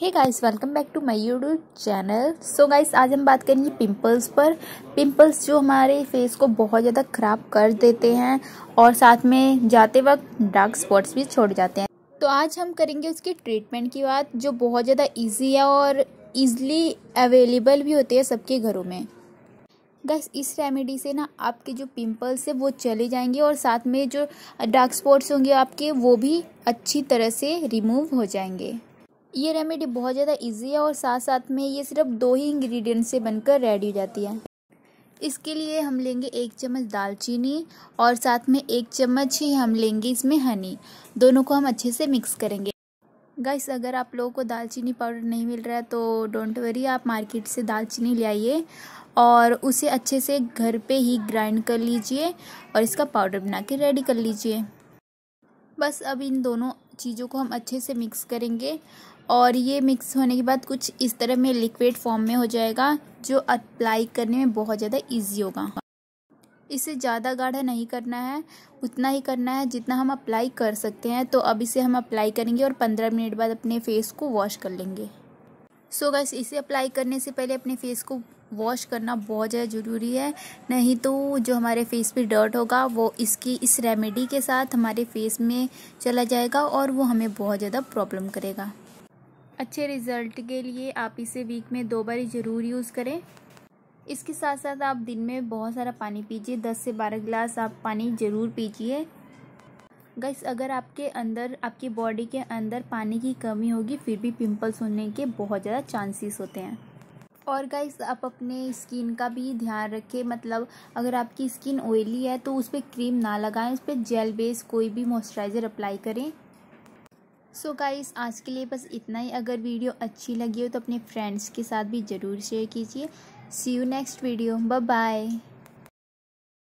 hey guys welcome back to my YouTube channel so guys आज हम बात करेंगे पिंपल्स पर पिंपल्स जो हमारे फेस को बहुत ज़्यादा ख़राब कर देते हैं और साथ में जाते वक्त डार्क स्पॉट्स भी छोड़ जाते हैं तो आज हम करेंगे उसकी ट्रीटमेंट की बात जो बहुत ज़्यादा इजी है और इजीली अवेलेबल भी होती है सबके घरों में गैस इस रेमेडी से ना आपके जो पिंपल्स है वो चले जाएंगे और साथ में जो डार्क स्पॉट्स होंगे आपके वो भी अच्छी तरह से रिमूव हो जाएंगे ये रेमेडी बहुत ज़्यादा इजी है और साथ साथ में ये सिर्फ दो ही इंग्रेडिएंट से बनकर रेडी हो जाती है इसके लिए हम लेंगे एक चम्मच दालचीनी और साथ में एक चम्मच ही हम लेंगे इसमें हनी दोनों को हम अच्छे से मिक्स करेंगे गाइस अगर आप लोगों को दालचीनी पाउडर नहीं मिल रहा है तो डोंट वरी आप मार्केट से दालचीनी ले आइए और उसे अच्छे से घर पे ही ग्राइंड कर लीजिए और इसका पाउडर बना के रेडी कर लीजिए बस अब इन दोनों चीज़ों को हम अच्छे से मिक्स करेंगे और ये मिक्स होने के बाद कुछ इस तरह में लिक्विड फॉर्म में हो जाएगा जो अप्लाई करने में बहुत ज़्यादा इजी होगा इसे ज़्यादा गाढ़ा नहीं करना है उतना ही करना है जितना हम अप्लाई कर सकते हैं तो अब इसे हम अप्लाई करेंगे और पंद्रह मिनट बाद अपने फेस को वॉश कर लेंगे सो so गैस इसे अप्लाई करने से पहले अपने फेस को वॉश करना बहुत ज़्यादा ज़रूरी है नहीं तो जो हमारे फेस पे डर्ट होगा वो इसकी इस रेमेडी के साथ हमारे फेस में चला जाएगा और वो हमें बहुत ज़्यादा प्रॉब्लम करेगा अच्छे रिज़ल्ट के लिए आप इसे वीक में दो बार ज़रूर यूज़ करें इसके साथ साथ आप दिन में बहुत सारा पानी पीजिए दस से बारह गिलास आप पानी ज़रूर पीजिए गैस अगर आपके अंदर आपकी बॉडी के अंदर पानी की कमी होगी फिर भी पिंपल्स होने के बहुत ज़्यादा चांसेस होते हैं और गाइस आप अपने स्किन का भी ध्यान रखें मतलब अगर आपकी स्किन ऑयली है तो उस पर क्रीम ना लगाएं उस पर जेल बेस कोई भी मॉइस्चराइज़र अप्लाई करें सो so गाइस आज के लिए बस इतना ही अगर वीडियो अच्छी लगी हो तो अपने फ्रेंड्स के साथ भी ज़रूर शेयर कीजिए see you next video bye